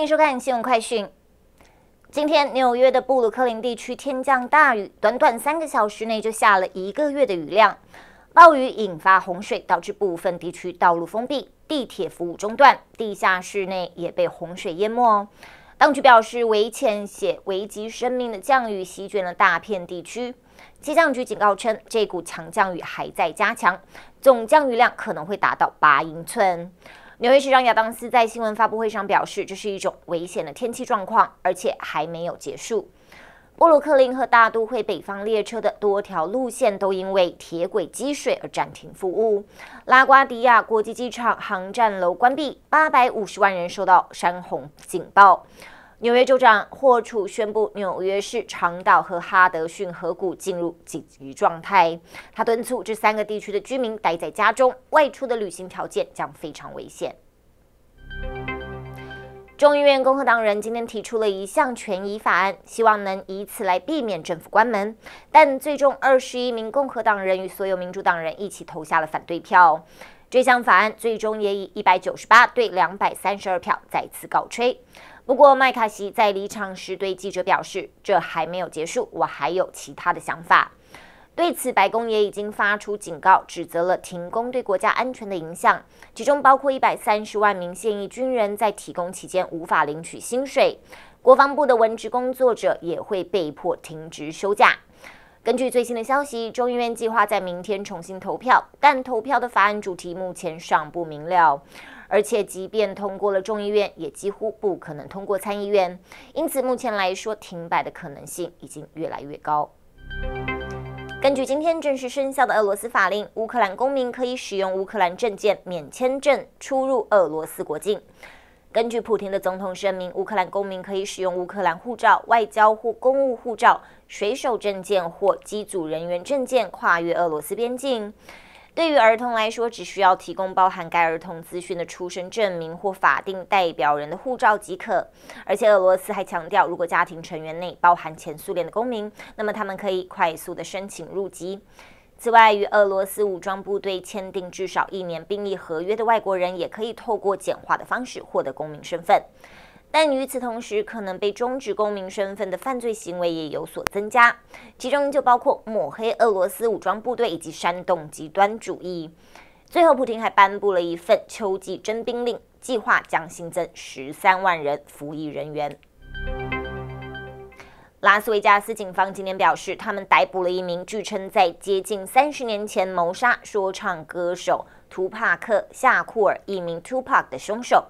欢迎收看新闻快讯。今天，纽约的布鲁克林地区天降大雨，短短三个小时内就下了一个月的雨量。暴雨引发洪水，导致部分地区道路封闭、地铁服务中断，地下室内也被洪水淹没当局表示，危险且危及生命的降雨席卷了大片地区。气象局警告称，这股强降雨还在加强，总降雨量可能会达到八英寸。纽约市长亚当斯在新闻发布会上表示，这是一种危险的天气状况，而且还没有结束。布鲁克林和大都会北方列车的多条路线都因为铁轨积水而暂停服务。拉瓜迪亚国际机场航站楼关闭，八百五十万人收到山洪警报。纽约州长霍楚宣布，纽约市长岛和哈德逊河谷进入紧急状态。他敦促这三个地区的居民待在家中，外出的旅行条件将非常危险。众议院共和党人今天提出了一项权宜法案，希望能以此来避免政府关门，但最终二十一名共和党人与所有民主党人一起投下了反对票。这项法案最终也以一百九十八对两百三十二票再次告吹。不过，麦卡锡在离场时对记者表示：“这还没有结束，我还有其他的想法。”对此，白宫也已经发出警告，指责了停工对国家安全的影响，其中包括一百三十万名现役军人在提供期间无法领取薪水，国防部的文职工作者也会被迫停职休假。根据最新的消息，众议院计划在明天重新投票，但投票的法案主题目前尚不明了。而且，即便通过了众议院，也几乎不可能通过参议院。因此，目前来说，停摆的可能性已经越来越高。根据今天正式生效的俄罗斯法令，乌克兰公民可以使用乌克兰证件免签证出入俄罗斯国境。根据普京的总统声明，乌克兰公民可以使用乌克兰护照、外交或公务护照、水手证件或机组人员证件跨越俄罗斯边境。对于儿童来说，只需要提供包含该儿童资讯的出生证明或法定代表人的护照即可。而且，俄罗斯还强调，如果家庭成员内包含前苏联的公民，那么他们可以快速的申请入籍。此外，与俄罗斯武装部队签订至少一年兵役合约的外国人也可以透过简化的方式获得公民身份。但与此同时，可能被终止公民身份的犯罪行为也有所增加，其中就包括抹黑俄罗斯武装部队以及煽动极端主义。最后，普京还颁布了一份秋季征兵令，计划将新增十三万人服役人员。拉斯维加斯警方今天表示，他们逮捕了一名据称在接近三十年前谋杀说唱歌手图帕克·夏库尔（一名 Tupac） 的凶手。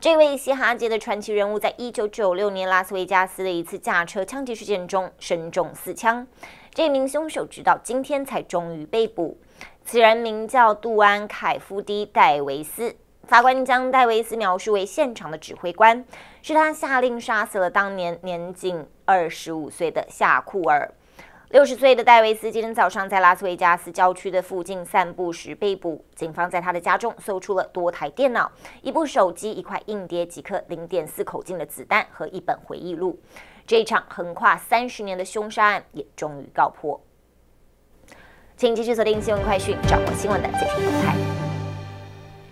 这位嘻哈界的传奇人物，在1996年拉斯维加斯的一次驾车枪击事件中身中四枪。这名凶手直到今天才终于被捕。此人名叫杜安·凯夫迪·戴维斯。法官将戴维斯描述为现场的指挥官，是他下令杀死了当年年仅二十五岁的夏库尔。六十岁的戴维斯今天早上在拉斯维加斯郊区的附近散步时被捕，警方在他的家中搜出了多台电脑、一部手机、一块硬碟、几颗零点四口径的子弹和一本回忆录。这一场横跨三十年的凶杀案也终于告破。请继续锁定《新闻快讯》，掌握新闻的最新动态。